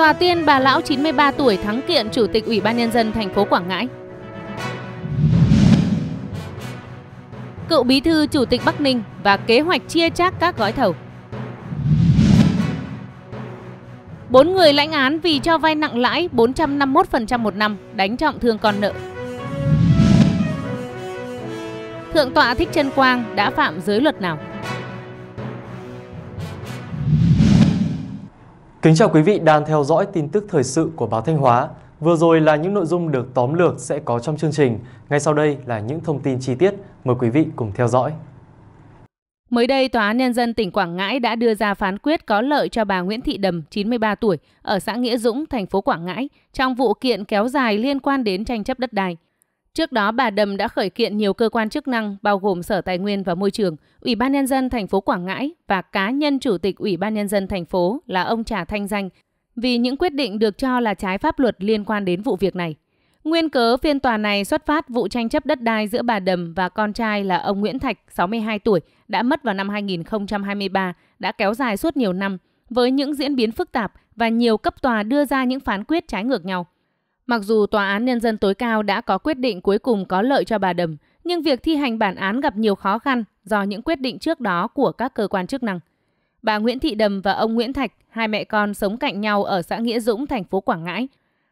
Tòa tiên bà lão 93 tuổi thắng kiện Chủ tịch Ủy ban Nhân dân thành phố Quảng Ngãi. Cựu bí thư Chủ tịch Bắc Ninh và kế hoạch chia chác các gói thầu. Bốn người lãnh án vì cho vay nặng lãi 451% một năm, đánh trọng thương con nợ. Thượng tọa Thích Trân Quang đã phạm giới luật nào? Kính chào quý vị đang theo dõi tin tức thời sự của báo Thanh Hóa. Vừa rồi là những nội dung được tóm lược sẽ có trong chương trình. Ngay sau đây là những thông tin chi tiết. Mời quý vị cùng theo dõi. Mới đây, Tòa án Nhân dân tỉnh Quảng Ngãi đã đưa ra phán quyết có lợi cho bà Nguyễn Thị Đầm, 93 tuổi, ở xã Nghĩa Dũng, thành phố Quảng Ngãi, trong vụ kiện kéo dài liên quan đến tranh chấp đất đai. Trước đó, bà Đầm đã khởi kiện nhiều cơ quan chức năng bao gồm Sở Tài nguyên và Môi trường, Ủy ban nhân dân thành phố Quảng Ngãi và cá nhân chủ tịch Ủy ban nhân dân thành phố là ông Trà Thanh Danh vì những quyết định được cho là trái pháp luật liên quan đến vụ việc này. Nguyên cớ phiên tòa này xuất phát vụ tranh chấp đất đai giữa bà Đầm và con trai là ông Nguyễn Thạch, 62 tuổi, đã mất vào năm 2023, đã kéo dài suốt nhiều năm với những diễn biến phức tạp và nhiều cấp tòa đưa ra những phán quyết trái ngược nhau. Mặc dù Tòa án Nhân dân tối cao đã có quyết định cuối cùng có lợi cho bà Đầm, nhưng việc thi hành bản án gặp nhiều khó khăn do những quyết định trước đó của các cơ quan chức năng. Bà Nguyễn Thị Đầm và ông Nguyễn Thạch, hai mẹ con sống cạnh nhau ở xã Nghĩa Dũng, thành phố Quảng Ngãi.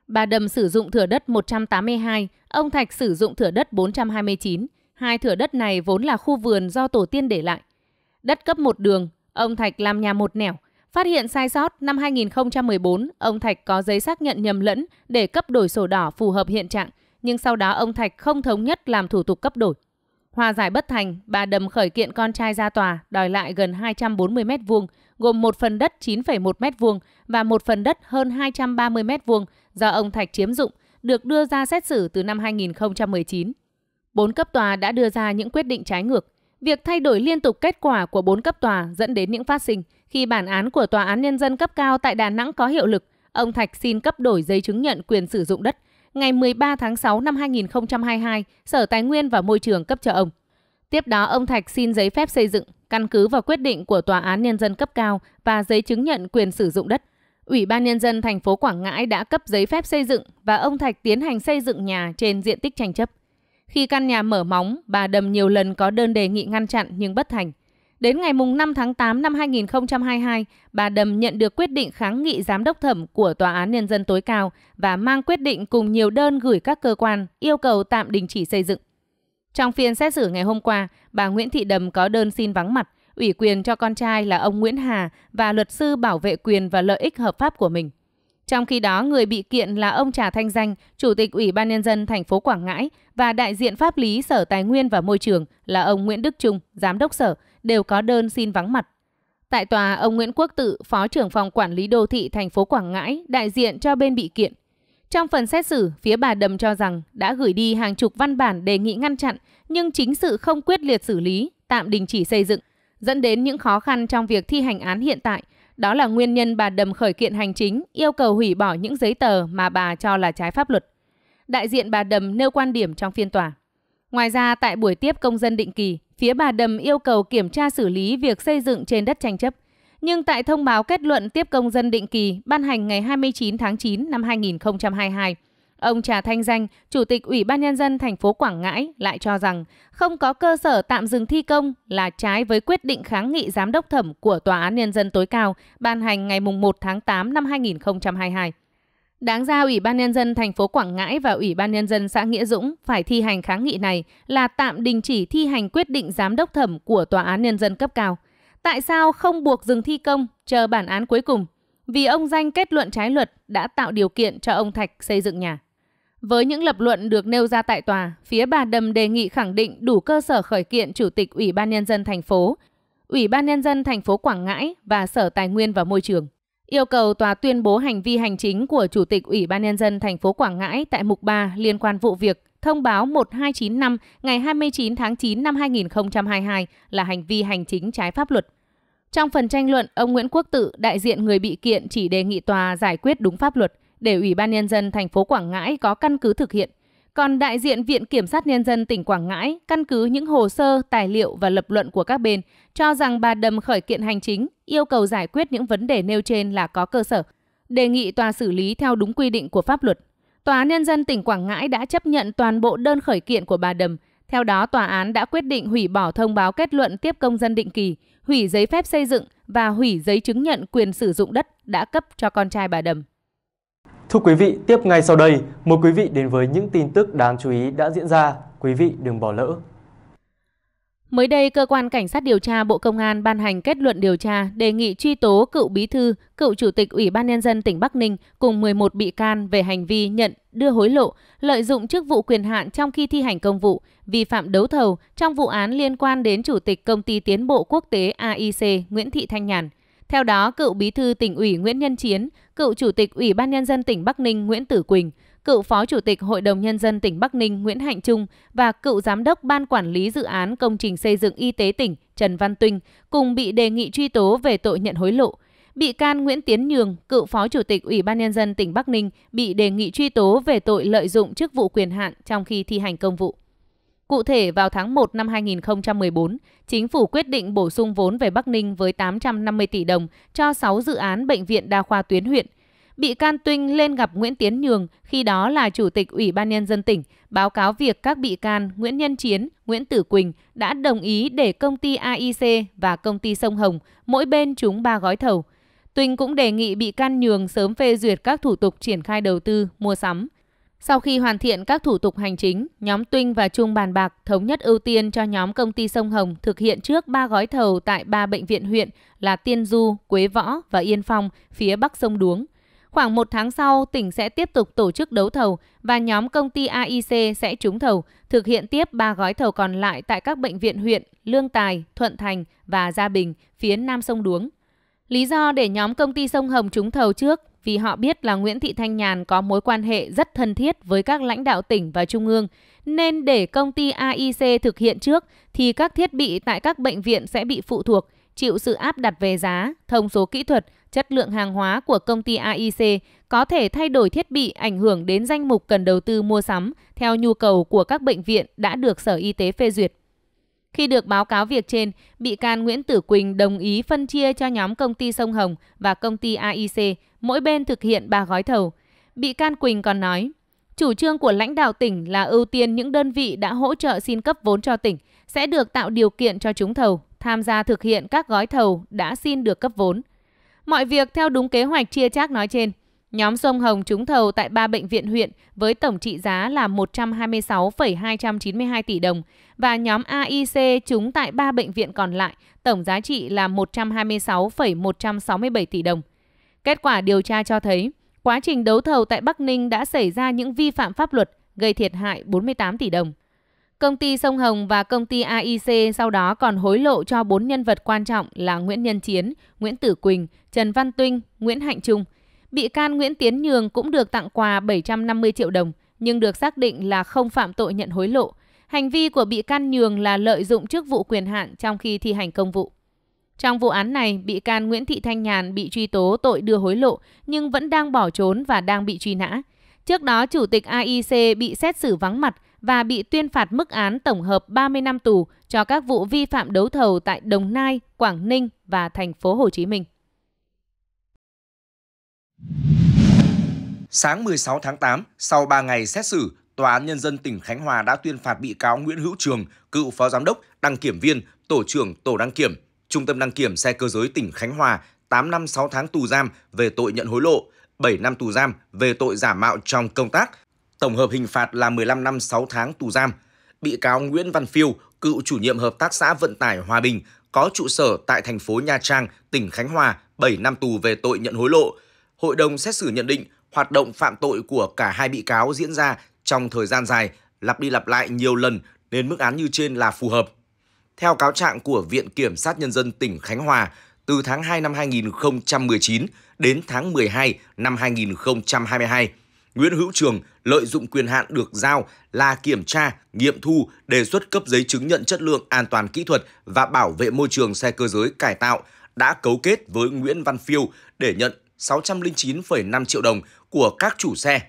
Bà Đầm sử dụng thửa đất 182, ông Thạch sử dụng thửa đất 429. Hai thửa đất này vốn là khu vườn do tổ tiên để lại. Đất cấp một đường, ông Thạch làm nhà một nẻo, Phát hiện sai sót, năm 2014, ông Thạch có giấy xác nhận nhầm lẫn để cấp đổi sổ đỏ phù hợp hiện trạng, nhưng sau đó ông Thạch không thống nhất làm thủ tục cấp đổi. Hòa giải bất thành, bà Đầm khởi kiện con trai ra tòa, đòi lại gần 240 m2, gồm một phần đất 9,1 m2 và một phần đất hơn 230 m2 do ông Thạch chiếm dụng, được đưa ra xét xử từ năm 2019. Bốn cấp tòa đã đưa ra những quyết định trái ngược. Việc thay đổi liên tục kết quả của bốn cấp tòa dẫn đến những phát sinh – khi bản án của Tòa án Nhân dân cấp cao tại Đà Nẵng có hiệu lực, ông Thạch xin cấp đổi giấy chứng nhận quyền sử dụng đất. Ngày 13 tháng 6 năm 2022, Sở Tài nguyên và Môi trường cấp cho ông. Tiếp đó, ông Thạch xin giấy phép xây dựng, căn cứ vào quyết định của Tòa án Nhân dân cấp cao và giấy chứng nhận quyền sử dụng đất. Ủy ban Nhân dân thành phố Quảng Ngãi đã cấp giấy phép xây dựng và ông Thạch tiến hành xây dựng nhà trên diện tích tranh chấp. Khi căn nhà mở móng, bà Đầm nhiều lần có đơn đề nghị ngăn chặn nhưng bất thành. Đến ngày 5 tháng 8 năm 2022, bà Đầm nhận được quyết định kháng nghị giám đốc thẩm của Tòa án Nhân dân tối cao và mang quyết định cùng nhiều đơn gửi các cơ quan yêu cầu tạm đình chỉ xây dựng. Trong phiên xét xử ngày hôm qua, bà Nguyễn Thị Đầm có đơn xin vắng mặt, ủy quyền cho con trai là ông Nguyễn Hà và luật sư bảo vệ quyền và lợi ích hợp pháp của mình. Trong khi đó, người bị kiện là ông Trà Thanh Danh, Chủ tịch Ủy ban Nhân dân thành phố Quảng Ngãi và đại diện pháp lý Sở Tài nguyên và Môi trường là ông Nguyễn Đức Trung, Giám đốc Sở, đều có đơn xin vắng mặt. Tại tòa, ông Nguyễn Quốc Tự, Phó trưởng phòng quản lý đô thị thành phố Quảng Ngãi, đại diện cho bên bị kiện. Trong phần xét xử, phía bà Đầm cho rằng đã gửi đi hàng chục văn bản đề nghị ngăn chặn, nhưng chính sự không quyết liệt xử lý, tạm đình chỉ xây dựng, dẫn đến những khó khăn trong việc thi hành án hiện tại. Đó là nguyên nhân bà Đầm khởi kiện hành chính, yêu cầu hủy bỏ những giấy tờ mà bà cho là trái pháp luật. Đại diện bà Đầm nêu quan điểm trong phiên tòa. Ngoài ra, tại buổi tiếp công dân định kỳ, phía bà Đầm yêu cầu kiểm tra xử lý việc xây dựng trên đất tranh chấp. Nhưng tại thông báo kết luận tiếp công dân định kỳ ban hành ngày 29 tháng 9 năm 2022, ông Trà Thanh Danh, Chủ tịch Ủy ban Nhân dân thành phố Quảng Ngãi lại cho rằng không có cơ sở tạm dừng thi công là trái với quyết định kháng nghị giám đốc thẩm của Tòa án Nhân dân tối cao ban hành ngày 1 tháng 8 năm 2022. Đáng ra Ủy ban Nhân dân thành phố Quảng Ngãi và Ủy ban Nhân dân xã Nghĩa Dũng phải thi hành kháng nghị này là tạm đình chỉ thi hành quyết định giám đốc thẩm của Tòa án Nhân dân cấp cao. Tại sao không buộc dừng thi công, chờ bản án cuối cùng? Vì ông Danh kết luận trái luật đã tạo điều kiện cho ông Thạch xây dựng nhà. Với những lập luận được nêu ra tại tòa, phía bà Đầm đề nghị khẳng định đủ cơ sở khởi kiện Chủ tịch Ủy ban Nhân dân thành phố, Ủy ban Nhân dân thành phố Quảng Ngãi và Sở Tài nguyên và Môi trường yêu cầu tòa tuyên bố hành vi hành chính của Chủ tịch Ủy ban Nhân dân thành phố Quảng Ngãi tại mục 3 liên quan vụ việc thông báo 1295 ngày 29 tháng 9 năm 2022 là hành vi hành chính trái pháp luật. Trong phần tranh luận, ông Nguyễn Quốc Tự, đại diện người bị kiện chỉ đề nghị tòa giải quyết đúng pháp luật để Ủy ban Nhân dân thành phố Quảng Ngãi có căn cứ thực hiện. Còn đại diện Viện Kiểm sát Nhân dân tỉnh Quảng Ngãi căn cứ những hồ sơ, tài liệu và lập luận của các bên cho rằng bà Đầm khởi kiện hành chính, yêu cầu giải quyết những vấn đề nêu trên là có cơ sở, đề nghị tòa xử lý theo đúng quy định của pháp luật. Tòa Nhân dân tỉnh Quảng Ngãi đã chấp nhận toàn bộ đơn khởi kiện của bà Đầm. Theo đó, tòa án đã quyết định hủy bỏ thông báo kết luận tiếp công dân định kỳ, hủy giấy phép xây dựng và hủy giấy chứng nhận quyền sử dụng đất đã cấp cho con trai bà Đầm. Thưa quý vị, tiếp ngay sau đây, mời quý vị đến với những tin tức đáng chú ý đã diễn ra. Quý vị đừng bỏ lỡ. Mới đây, Cơ quan Cảnh sát điều tra Bộ Công an ban hành kết luận điều tra đề nghị truy tố cựu bí thư, cựu chủ tịch Ủy ban Nhân dân tỉnh Bắc Ninh cùng 11 bị can về hành vi nhận, đưa hối lộ, lợi dụng chức vụ quyền hạn trong khi thi hành công vụ, vi phạm đấu thầu trong vụ án liên quan đến Chủ tịch Công ty Tiến bộ Quốc tế AIC Nguyễn Thị Thanh Nhàn. Theo đó, cựu bí thư tỉnh ủy Nguyễn Nhân Chiến, cựu chủ tịch Ủy ban nhân dân tỉnh Bắc Ninh Nguyễn Tử Quỳnh, cựu phó chủ tịch Hội đồng nhân dân tỉnh Bắc Ninh Nguyễn Hạnh Trung và cựu giám đốc ban quản lý dự án công trình xây dựng y tế tỉnh Trần Văn Tuynh cùng bị đề nghị truy tố về tội nhận hối lộ. Bị can Nguyễn Tiến Nhường, cựu phó chủ tịch Ủy ban nhân dân tỉnh Bắc Ninh bị đề nghị truy tố về tội lợi dụng chức vụ quyền hạn trong khi thi hành công vụ. Cụ thể, vào tháng 1 năm 2014, chính phủ quyết định bổ sung vốn về Bắc Ninh với 850 tỷ đồng cho 6 dự án bệnh viện đa khoa tuyến huyện. Bị can Tuyên lên gặp Nguyễn Tiến Nhường, khi đó là Chủ tịch Ủy ban Nhân dân tỉnh, báo cáo việc các bị can Nguyễn Nhân Chiến, Nguyễn Tử Quỳnh đã đồng ý để công ty AIC và công ty Sông Hồng mỗi bên trúng 3 gói thầu. Tuyên cũng đề nghị bị can Nhường sớm phê duyệt các thủ tục triển khai đầu tư, mua sắm. Sau khi hoàn thiện các thủ tục hành chính, nhóm Tuyên và Trung bàn bạc thống nhất ưu tiên cho nhóm công ty Sông Hồng thực hiện trước ba gói thầu tại ba bệnh viện huyện là Tiên Du, Quế Võ và Yên Phong phía Bắc sông Đuống. Khoảng một tháng sau, tỉnh sẽ tiếp tục tổ chức đấu thầu và nhóm công ty AIC sẽ trúng thầu, thực hiện tiếp ba gói thầu còn lại tại các bệnh viện huyện Lương Tài, Thuận Thành và Gia Bình phía Nam sông Đuống. Lý do để nhóm công ty Sông Hồng trúng thầu trước vì họ biết là Nguyễn Thị Thanh Nhàn có mối quan hệ rất thân thiết với các lãnh đạo tỉnh và trung ương, nên để công ty AIC thực hiện trước thì các thiết bị tại các bệnh viện sẽ bị phụ thuộc, chịu sự áp đặt về giá, thông số kỹ thuật, chất lượng hàng hóa của công ty AIC có thể thay đổi thiết bị ảnh hưởng đến danh mục cần đầu tư mua sắm theo nhu cầu của các bệnh viện đã được Sở Y tế phê duyệt. Khi được báo cáo việc trên, bị can Nguyễn Tử Quỳnh đồng ý phân chia cho nhóm công ty Sông Hồng và công ty AIC mỗi bên thực hiện 3 gói thầu. Bị can Quỳnh còn nói, chủ trương của lãnh đạo tỉnh là ưu tiên những đơn vị đã hỗ trợ xin cấp vốn cho tỉnh sẽ được tạo điều kiện cho chúng thầu tham gia thực hiện các gói thầu đã xin được cấp vốn. Mọi việc theo đúng kế hoạch chia chác nói trên. Nhóm sông Hồng trúng thầu tại 3 bệnh viện huyện với tổng trị giá là 126,292 tỷ đồng và nhóm AIC trúng tại 3 bệnh viện còn lại tổng giá trị là 126,167 tỷ đồng. Kết quả điều tra cho thấy, quá trình đấu thầu tại Bắc Ninh đã xảy ra những vi phạm pháp luật gây thiệt hại 48 tỷ đồng. Công ty Sông Hồng và công ty AIC sau đó còn hối lộ cho bốn nhân vật quan trọng là Nguyễn Nhân Chiến, Nguyễn Tử Quỳnh, Trần Văn Tuynh, Nguyễn Hạnh Trung. Bị can Nguyễn Tiến Nhường cũng được tặng quà 750 triệu đồng, nhưng được xác định là không phạm tội nhận hối lộ. Hành vi của bị can Nhường là lợi dụng chức vụ quyền hạn trong khi thi hành công vụ. Trong vụ án này, bị can Nguyễn Thị Thanh Nhàn bị truy tố tội đưa hối lộ nhưng vẫn đang bỏ trốn và đang bị truy nã. Trước đó, Chủ tịch AIC bị xét xử vắng mặt và bị tuyên phạt mức án tổng hợp 30 năm tù cho các vụ vi phạm đấu thầu tại Đồng Nai, Quảng Ninh và thành phố Hồ Chí Minh. Sáng 16 tháng 8, sau 3 ngày xét xử, Tòa án Nhân dân tỉnh Khánh Hòa đã tuyên phạt bị cáo Nguyễn Hữu Trường, cựu phó giám đốc, đăng kiểm viên, tổ trưởng tổ đăng kiểm Trung tâm đăng kiểm xe cơ giới tỉnh Khánh Hòa 8 năm 6 tháng tù giam về tội nhận hối lộ, 7 năm tù giam về tội giả mạo trong công tác. Tổng hợp hình phạt là 15 năm 6 tháng tù giam. Bị cáo Nguyễn Văn Phiêu, cựu chủ nhiệm hợp tác xã vận tải Hòa Bình, có trụ sở tại thành phố Nha Trang, tỉnh Khánh Hòa, 7 năm tù về tội nhận hối lộ. Hội đồng xét xử nhận định hoạt động phạm tội của cả hai bị cáo diễn ra trong thời gian dài, lặp đi lặp lại nhiều lần nên mức án như trên là phù hợp. Theo cáo trạng của Viện Kiểm sát Nhân dân tỉnh Khánh Hòa, từ tháng 2 năm 2019 đến tháng 12 năm 2022, Nguyễn Hữu Trường lợi dụng quyền hạn được giao là kiểm tra, nghiệm thu, đề xuất cấp giấy chứng nhận chất lượng an toàn kỹ thuật và bảo vệ môi trường xe cơ giới cải tạo đã cấu kết với Nguyễn Văn Phiêu để nhận 609,5 triệu đồng của các chủ xe.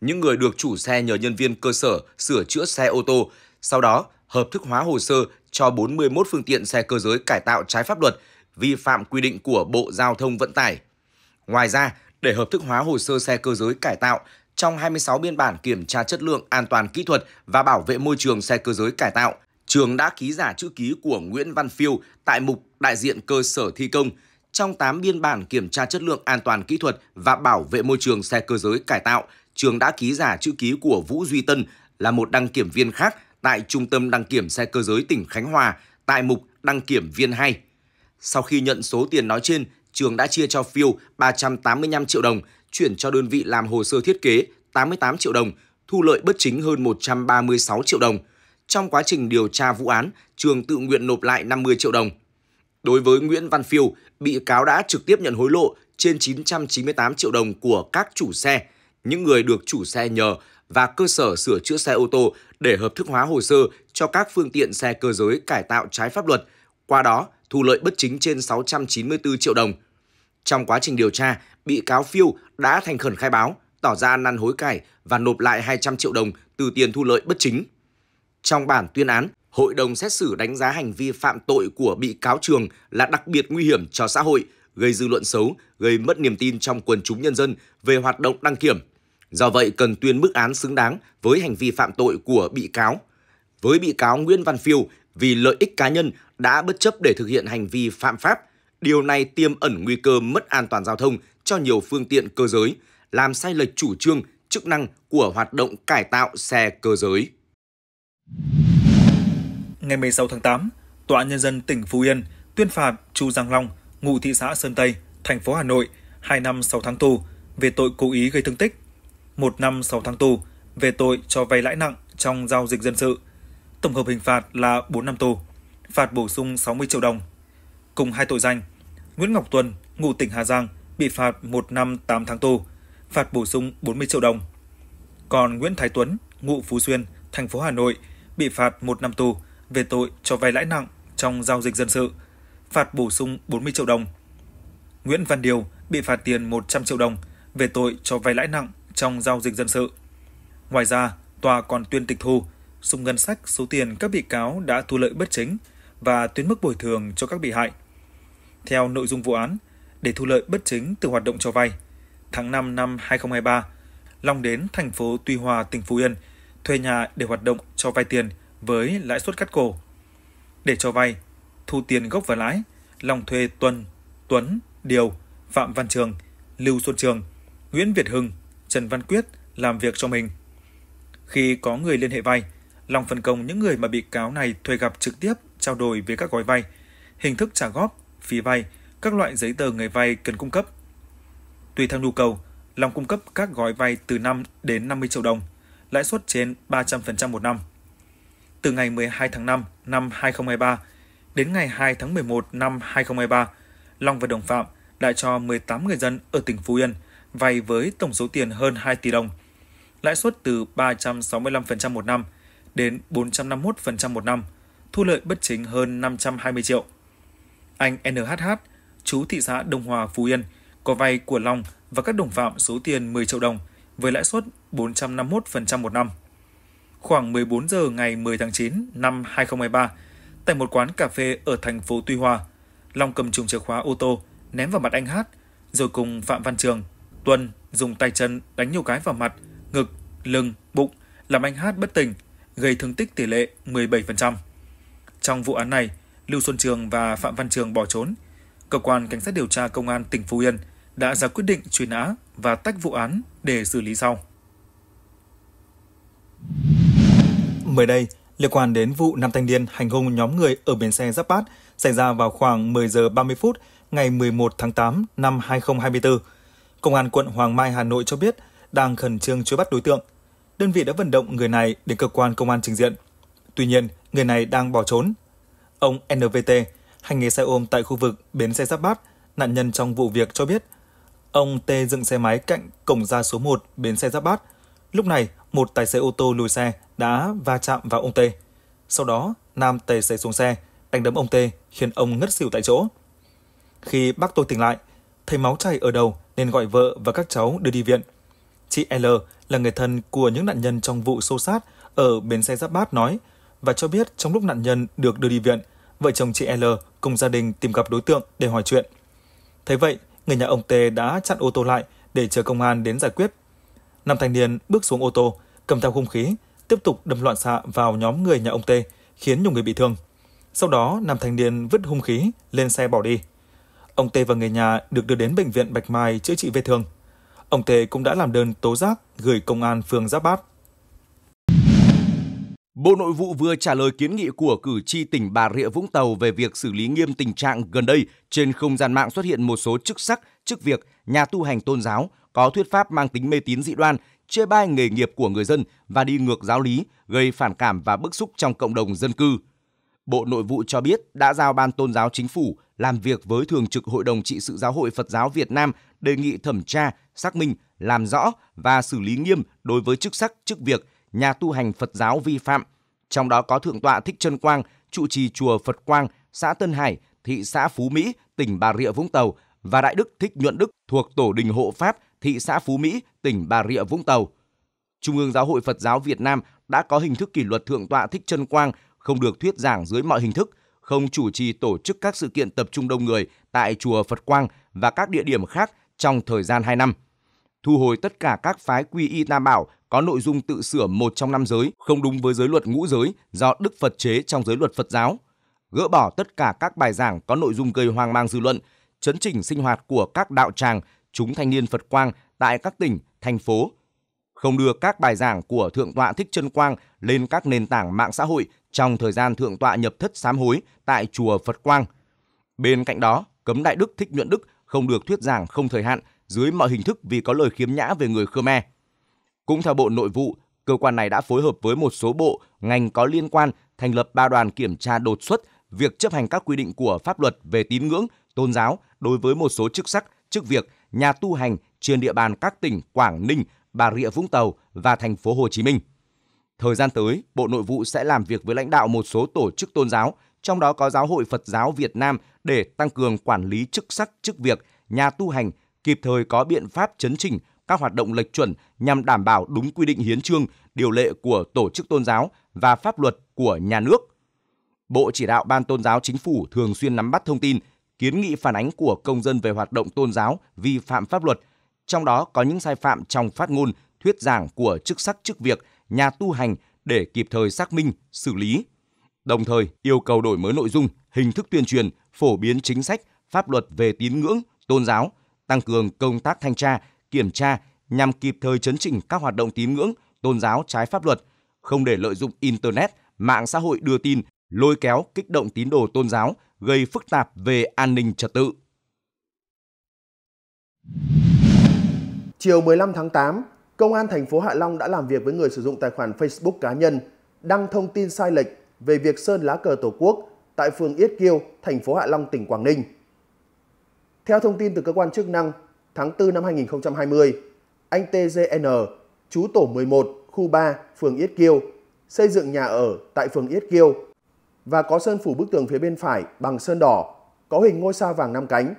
Những người được chủ xe nhờ nhân viên cơ sở sửa chữa xe ô tô, sau đó hợp thức hóa hồ sơ cho 41 phương tiện xe cơ giới cải tạo trái pháp luật, vi phạm quy định của Bộ Giao thông Vận tải. Ngoài ra, để hợp thức hóa hồ sơ xe cơ giới cải tạo, trong 26 biên bản kiểm tra chất lượng an toàn kỹ thuật và bảo vệ môi trường xe cơ giới cải tạo, trường đã ký giả chữ ký của Nguyễn Văn Phiêu tại mục đại diện cơ sở thi công. Trong 8 biên bản kiểm tra chất lượng an toàn kỹ thuật và bảo vệ môi trường xe cơ giới cải tạo, trường đã ký giả chữ ký của Vũ Duy Tân là một đăng kiểm viên khác tại Trung tâm Đăng kiểm xe cơ giới tỉnh Khánh Hòa tại mục Đăng kiểm viên 2. Sau khi nhận số tiền nói trên, trường đã chia cho Phiêu 385 triệu đồng, chuyển cho đơn vị làm hồ sơ thiết kế 88 triệu đồng, thu lợi bất chính hơn 136 triệu đồng. Trong quá trình điều tra vụ án, trường tự nguyện nộp lại 50 triệu đồng. Đối với Nguyễn Văn Phiêu, bị cáo đã trực tiếp nhận hối lộ trên 998 triệu đồng của các chủ xe, những người được chủ xe nhờ và cơ sở sửa chữa xe ô tô để hợp thức hóa hồ sơ cho các phương tiện xe cơ giới cải tạo trái pháp luật, qua đó thu lợi bất chính trên 694 triệu đồng. Trong quá trình điều tra, bị cáo Phiêu đã thành khẩn khai báo, tỏ ra năn hối cải và nộp lại 200 triệu đồng từ tiền thu lợi bất chính. Trong bản tuyên án, hội đồng xét xử đánh giá hành vi phạm tội của bị cáo Trường là đặc biệt nguy hiểm cho xã hội, gây dư luận xấu, gây mất niềm tin trong quần chúng nhân dân về hoạt động đăng kiểm – Do vậy, cần tuyên mức án xứng đáng với hành vi phạm tội của bị cáo. Với bị cáo Nguyễn Văn Phiêu, vì lợi ích cá nhân đã bất chấp để thực hiện hành vi phạm pháp, điều này tiềm ẩn nguy cơ mất an toàn giao thông cho nhiều phương tiện cơ giới, làm sai lệch chủ trương, chức năng của hoạt động cải tạo xe cơ giới. Ngày 16 tháng 8, Tòa Nhân dân tỉnh Phú Yên tuyên phạt Chu Giang Long, ngụ thị xã Sơn Tây, thành phố Hà Nội, 2 năm 6 tháng tù về tội cố ý gây thương tích 1 năm 6 tháng tù về tội cho vay lãi nặng trong giao dịch dân sự. Tổng hợp hình phạt là 4 năm tù, phạt bổ sung 60 triệu đồng. Cùng hai tội danh, Nguyễn Ngọc Tuân, ngụ tỉnh Hà Giang, bị phạt 1 năm 8 tháng tù, phạt bổ sung 40 triệu đồng. Còn Nguyễn Thái Tuấn, ngụ Phú Xuyên, thành phố Hà Nội, bị phạt 1 năm tù về tội cho vay lãi nặng trong giao dịch dân sự, phạt bổ sung 40 triệu đồng. Nguyễn Văn Điều bị phạt tiền 100 triệu đồng về tội cho vay lãi nặng trong giao dịch dân sự. Ngoài ra, tòa còn tuyên tịch thu, sung ngân sách số tiền các bị cáo đã thu lợi bất chính và tuyên mức bồi thường cho các bị hại. Theo nội dung vụ án, để thu lợi bất chính từ hoạt động cho vay, tháng 5 năm 2023, Long đến thành phố Tuy Hòa, tỉnh Phú Yên, thuê nhà để hoạt động cho vay tiền với lãi suất cắt cổ. Để cho vay, thu tiền gốc và lãi, Long thuê Tuân, Tuấn, Điều, Phạm Văn Trường, Lưu Xuân Trường, Nguyễn Việt Hưng Trần Văn Quyết làm việc cho mình. Khi có người liên hệ vay, Long phân công những người mà bị cáo này thuê gặp trực tiếp trao đổi về các gói vay, hình thức trả góp, phí vay, các loại giấy tờ người vay cần cung cấp. Tùy theo nhu cầu, Long cung cấp các gói vay từ 5 đến 50 triệu đồng, lãi suất trên 300% một năm. Từ ngày 12 tháng 5 năm 2023 đến ngày 2 tháng 11 năm 2023, Long và đồng phạm đã cho 18 người dân ở tỉnh Phú Yên – vay với tổng số tiền hơn 2 tỷ đồng, lãi suất từ 365% một năm đến 451% một năm, thu lợi bất chính hơn 520 triệu. Anh NHH, chú thị xã Đông Hòa, Phú Yên, có vay của Long và các đồng phạm số tiền 10 triệu đồng với lãi suất 451% một năm. Khoảng 14 giờ ngày 10 tháng 9 năm 2023, tại một quán cà phê ở thành phố Tuy Hòa, Long cầm chùm chìa khóa ô tô ném vào mặt anh Hát, rồi cùng Phạm Văn Trường, Tuân dùng tay chân đánh nhiều cái vào mặt, ngực, lưng, bụng, làm anh Hát bất tỉnh, gây thương tích tỷ lệ 17%. Trong vụ án này, Lưu Xuân Trường và Phạm Văn Trường bỏ trốn. Cơ quan Cảnh sát điều tra Công an tỉnh Phú Yên đã ra quyết định truy nã và tách vụ án để xử lý sau. Mới đây, liên quan đến vụ nam thanh niên hành hung nhóm người ở bến xe Giáp Bát xảy ra vào khoảng 10 giờ 30 phút ngày 11 tháng 8 năm 2024, Công an quận Hoàng Mai Hà Nội cho biết đang khẩn trương truy bắt đối tượng. Đơn vị đã vận động người này đến cơ quan công an trình diện. Tuy nhiên, người này đang bỏ trốn. Ông NVT, hành nghề xe ôm tại khu vực bến xe Giáp Bát, nạn nhân trong vụ việc cho biết, ông T dựng xe máy cạnh cổng ra số 1 bến xe Giáp Bát. Lúc này, một tài xế ô tô lùi xe đã va chạm vào ông T. Sau đó, nam tài xế xuống xe, đánh đấm ông T khiến ông ngất xỉu tại chỗ. Khi bác tôi tỉnh lại, thấy máu chảy ở đầu nên gọi vợ và các cháu đưa đi viện. Chị L là người thân của những nạn nhân trong vụ xô sát ở bến xe Giáp Bát nói và cho biết trong lúc nạn nhân được đưa đi viện, vợ chồng chị L cùng gia đình tìm gặp đối tượng để hỏi chuyện. Thế vậy, người nhà ông T đã chặn ô tô lại để chờ công an đến giải quyết. Nam thanh niên bước xuống ô tô, cầm theo hung khí, tiếp tục đâm loạn xạ vào nhóm người nhà ông T, khiến nhiều người bị thương. Sau đó, nam thanh niên vứt hung khí lên xe bỏ đi. Ông Tê và người nhà được đưa đến bệnh viện Bạch Mai chữa trị vết thương. Ông Tê cũng đã làm đơn tố giác gửi công an phường Giáp Bát. Bộ Nội vụ vừa trả lời kiến nghị của cử tri tỉnh Bà Rịa Vũng Tàu về việc xử lý nghiêm tình trạng gần đây trên không gian mạng xuất hiện một số chức sắc, chức việc, nhà tu hành tôn giáo có thuyết pháp mang tính mê tín dị đoan, chê bai nghề nghiệp của người dân và đi ngược giáo lý, gây phản cảm và bức xúc trong cộng đồng dân cư. Bộ Nội vụ cho biết đã giao Ban Tôn giáo Chính phủ làm việc với Thường trực Hội đồng Trị sự Giáo hội Phật giáo Việt Nam đề nghị thẩm tra, xác minh, làm rõ và xử lý nghiêm đối với chức sắc, chức việc, nhà tu hành Phật giáo vi phạm. Trong đó có Thượng tọa Thích Trân Quang, trụ trì chùa Phật Quang, xã Tân Hải, thị xã Phú Mỹ, tỉnh Bà Rịa Vũng Tàu và Đại Đức Thích Nhuận Đức thuộc Tổ đình Hộ Pháp, thị xã Phú Mỹ, tỉnh Bà Rịa Vũng Tàu. Trung ương Giáo hội Phật giáo Việt Nam đã có hình thức kỷ luật Thượng tọa Thích Trân Quang không được thuyết giảng dưới mọi hình thức, không chủ trì tổ chức các sự kiện tập trung đông người tại chùa Phật Quang và các địa điểm khác trong thời gian 2 năm. Thu hồi tất cả các phái quy y Tam Bảo có nội dung tự sửa một trong năm giới không đúng với giới luật ngũ giới do Đức Phật chế trong giới luật Phật giáo. Gỡ bỏ tất cả các bài giảng có nội dung gây hoang mang dư luận, chấn chỉnh sinh hoạt của các đạo tràng, chúng thanh niên Phật Quang tại các tỉnh, thành phố. Không đưa các bài giảng của Thượng tọa Thích Trân Quang lên các nền tảng mạng xã hội trong thời gian thượng tọa nhập thất sám hối tại chùa Phật Quang. Bên cạnh đó, cấm đại đức Thích Nhuận Đức không được thuyết giảng không thời hạn dưới mọi hình thức vì có lời khiếm nhã về người Khmer. Cũng theo Bộ Nội vụ, cơ quan này đã phối hợp với một số bộ, ngành có liên quan thành lập ba đoàn kiểm tra đột xuất việc chấp hành các quy định của pháp luật về tín ngưỡng, tôn giáo đối với một số chức sắc, chức việc, nhà tu hành trên địa bàn các tỉnh Quảng Ninh, Bà Rịa Vũng Tàu và thành phố Hồ Chí Minh. Thời gian tới, Bộ Nội vụ sẽ làm việc với lãnh đạo một số tổ chức tôn giáo, trong đó có Giáo hội Phật giáo Việt Nam để tăng cường quản lý chức sắc, chức việc, nhà tu hành, kịp thời có biện pháp chấn chỉnh các hoạt động lệch chuẩn nhằm đảm bảo đúng quy định hiến trương, điều lệ của tổ chức tôn giáo và pháp luật của nhà nước. Bộ chỉ đạo Ban Tôn giáo Chính phủ thường xuyên nắm bắt thông tin, kiến nghị phản ánh của công dân về hoạt động tôn giáo vi phạm pháp luật, trong đó có những sai phạm trong phát ngôn, thuyết giảng của chức sắc chức việc – nhà tu hành để kịp thời xác minh, xử lý. Đồng thời, yêu cầu đổi mới nội dung, hình thức tuyên truyền, phổ biến chính sách, pháp luật về tín ngưỡng, tôn giáo, tăng cường công tác thanh tra, kiểm tra nhằm kịp thời chấn chỉnh các hoạt động tín ngưỡng, tôn giáo trái pháp luật, không để lợi dụng internet, mạng xã hội đưa tin, lôi kéo kích động tín đồ tôn giáo, gây phức tạp về an ninh trật tự. Chiều 15 tháng 8, Công an thành phố Hạ Long đã làm việc với người sử dụng tài khoản Facebook cá nhân đăng thông tin sai lệch về việc sơn lá cờ Tổ quốc tại phường Yết Kiêu, thành phố Hạ Long, tỉnh Quảng Ninh. Theo thông tin từ cơ quan chức năng, tháng 4 năm 2020, anh TGN, chú tổ 11, khu 3, phường Yết Kiêu, xây dựng nhà ở tại phường Yết Kiêu và có sơn phủ bức tường phía bên phải bằng sơn đỏ, có hình ngôi sao vàng năm cánh.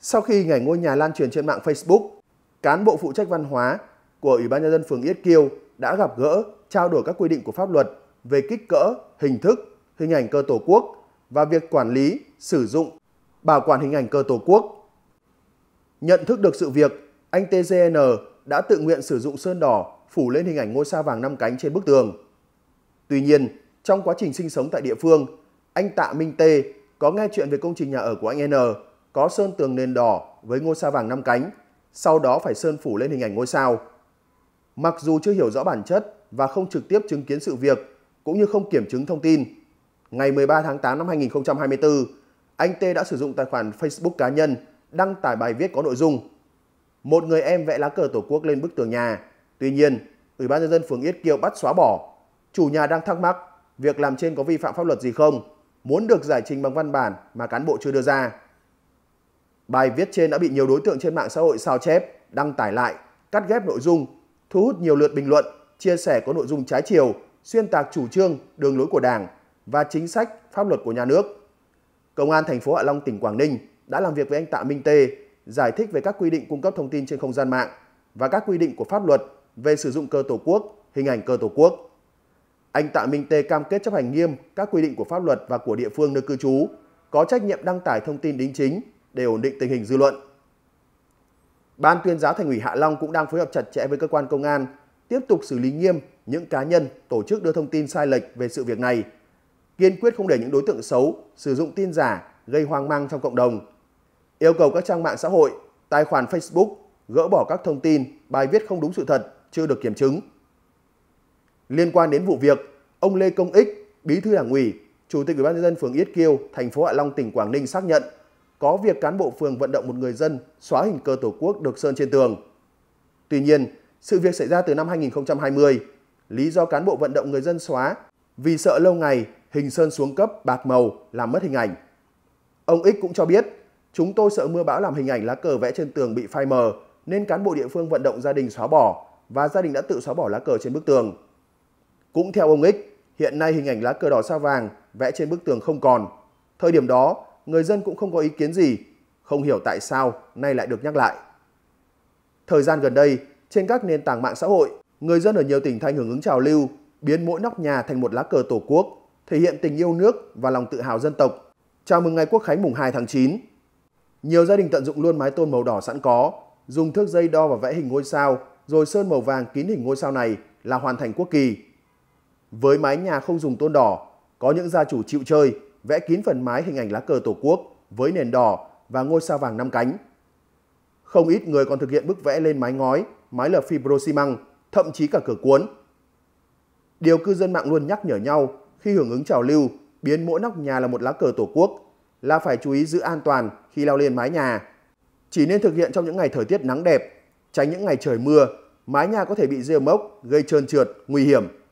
Sau khi ngày ngôi nhà lan truyền trên mạng Facebook, cán bộ phụ trách văn hóa của Ủy ban nhân dân phường Yết Kiêu đã gặp gỡ, trao đổi các quy định của pháp luật về kích cỡ, hình thức, hình ảnh cờ Tổ quốc và việc quản lý, sử dụng, bảo quản hình ảnh cờ Tổ quốc. Nhận thức được sự việc, anh TGN đã tự nguyện sử dụng sơn đỏ phủ lên hình ảnh ngôi sao vàng năm cánh trên bức tường. Tuy nhiên, trong quá trình sinh sống tại địa phương, anh Tạ Minh Tê có nghe chuyện về công trình nhà ở của anh N có sơn tường nền đỏ với ngôi sao vàng năm cánh, sau đó phải sơn phủ lên hình ảnh ngôi sao mặc dù chưa hiểu rõ bản chất và không trực tiếp chứng kiến sự việc cũng như không kiểm chứng thông tin. Ngày 13 tháng 8 năm 2024, anh T đã sử dụng tài khoản Facebook cá nhân đăng tải bài viết có nội dung Một người em vẽ lá cờ Tổ quốc lên bức tường nhà. Tuy nhiên, Ủy ban nhân dân phường Yết Kiều bắt xóa bỏ. Chủ nhà đang thắc mắc việc làm trên có vi phạm pháp luật gì không, muốn được giải trình bằng văn bản mà cán bộ chưa đưa ra. Bài viết trên đã bị nhiều đối tượng trên mạng xã hội sao chép, đăng tải lại, cắt ghép nội dung thu hút nhiều lượt bình luận, chia sẻ có nội dung trái chiều, xuyên tạc chủ trương, đường lối của Đảng và chính sách, pháp luật của nhà nước. Công an thành phố Hạ Long tỉnh Quảng Ninh đã làm việc với anh Tạ Minh Tê, giải thích về các quy định cung cấp thông tin trên không gian mạng và các quy định của pháp luật về sử dụng cơ tổ quốc, hình ảnh cơ tổ quốc. Anh Tạ Minh Tê cam kết chấp hành nghiêm các quy định của pháp luật và của địa phương nơi cư trú, có trách nhiệm đăng tải thông tin đính chính để ổn định tình hình dư luận. Ban tuyên giáo Thành ủy Hạ Long cũng đang phối hợp chặt chẽ với cơ quan công an, tiếp tục xử lý nghiêm những cá nhân, tổ chức đưa thông tin sai lệch về sự việc này, kiên quyết không để những đối tượng xấu sử dụng tin giả gây hoang mang trong cộng đồng. Yêu cầu các trang mạng xã hội, tài khoản Facebook gỡ bỏ các thông tin, bài viết không đúng sự thật chưa được kiểm chứng. Liên quan đến vụ việc, ông Lê Công Ích, Bí thư Đảng ủy, Chủ tịch Ủy ban nhân dân phường Yết Kiêu, thành phố Hạ Long, tỉnh Quảng Ninh xác nhận có việc cán bộ phường vận động một người dân xóa hình cờ Tổ quốc được sơn trên tường. Tuy nhiên, sự việc xảy ra từ năm 2020. Lý do cán bộ vận động người dân xóa vì sợ lâu ngày hình sơn xuống cấp bạc màu làm mất hình ảnh. Ông X cũng cho biết, chúng tôi sợ mưa bão làm hình ảnh lá cờ vẽ trên tường bị phai mờ nên cán bộ địa phương vận động gia đình xóa bỏ và gia đình đã tự xóa bỏ lá cờ trên bức tường. Cũng theo ông X, hiện nay hình ảnh lá cờ đỏ sao vàng vẽ trên bức tường không còn. Thời điểm đó, người dân cũng không có ý kiến gì, không hiểu tại sao nay lại được nhắc lại. Thời gian gần đây, trên các nền tảng mạng xã hội, người dân ở nhiều tỉnh thành hưởng ứng trào lưu, biến mỗi nóc nhà thành một lá cờ tổ quốc, thể hiện tình yêu nước và lòng tự hào dân tộc. Chào mừng ngày Quốc khánh mùng 2 tháng 9. Nhiều gia đình tận dụng luôn mái tôn màu đỏ sẵn có, dùng thước dây đo và vẽ hình ngôi sao, rồi sơn màu vàng kín hình ngôi sao này là hoàn thành quốc kỳ. Với mái nhà không dùng tôn đỏ, có những gia chủ chịu chơi vẽ kín phần mái hình ảnh lá cờ Tổ quốc với nền đỏ và ngôi sao vàng năm cánh. Không ít người còn thực hiện bức vẽ lên mái ngói, mái lợp fibro xi măng, thậm chí cả cửa cuốn. Điều cư dân mạng luôn nhắc nhở nhau khi hưởng ứng trào lưu biến mỗi nóc nhà là một lá cờ Tổ quốc là phải chú ý giữ an toàn khi leo lên mái nhà. Chỉ nên thực hiện trong những ngày thời tiết nắng đẹp, tránh những ngày trời mưa, mái nhà có thể bị rêu mốc, gây trơn trượt, nguy hiểm.